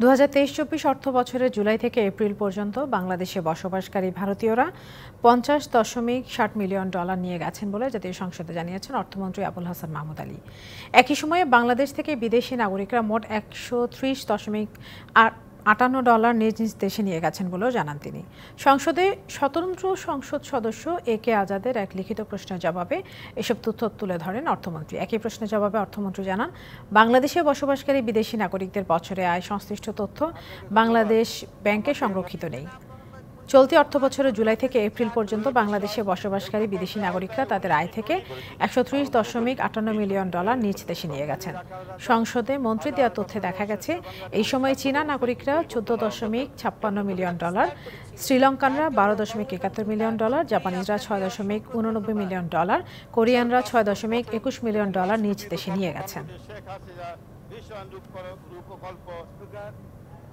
দু হাজার তেইশ চব্বিশ অর্থ বছরের জুলাই থেকে এপ্রিল পর্যন্ত বাংলাদেশে বসবাসকারী ভারতীয়রা পঞ্চাশ দশমিক ষাট মিলিয়ন ডলার নিয়ে গেছেন বলে জাতীয় সংসদে জানিয়েছেন অর্থমন্ত্রী আবুল হাসান মাহমুদ আলী একই সময়ে বাংলাদেশ থেকে বিদেশি নাগরিকরা মোট একশো ত্রিশ দশমিক আটান্ন ডলার নিজ নিজ দেশে নিয়ে গেছেন বলেও জানান তিনি সংসদে স্বতন্ত্র সংসদ সদস্য এ কে আজাদের এক লিখিত প্রশ্নের জবাবে এসব তথ্য তুলে ধরেন অর্থমন্ত্রী একই প্রশ্নের জবাবে অর্থমন্ত্রী জানান বাংলাদেশে বসবাসকারী বিদেশি নাগরিকদের বছরে আয় সংশ্লিষ্ট তথ্য বাংলাদেশ ব্যাংকে সংরক্ষিত নেই চলতি অর্থ বছরের জুলাই থেকে এপ্রিল পর্যন্ত বাংলাদেশে বসবাসকারী বিদেশি নাগরিকরা তাদের আয় থেকে একশো ত্রিশ দশমিক আটান্ন মিলিয়ন ডলার নিজ দেশে নিয়ে গেছেন সংসদে মন্ত্রী দেওয়া তথ্যে দেখা গেছে এই সময় চীনা নাগরিকরা চোদ্দ দশমিক ছাপ্পান্ন মিলিয়ন ডলার শ্রীলঙ্কানরা বারো দশমিক একাত্তর মিলিয়ন ডলার জাপানিজরা ছয় দশমিক উননব্বই মিলিয়ন ডলার কোরিয়ানরা ছয় দশমিক একুশ মিলিয়ন ডলার নিজ দেশে নিয়ে গেছেন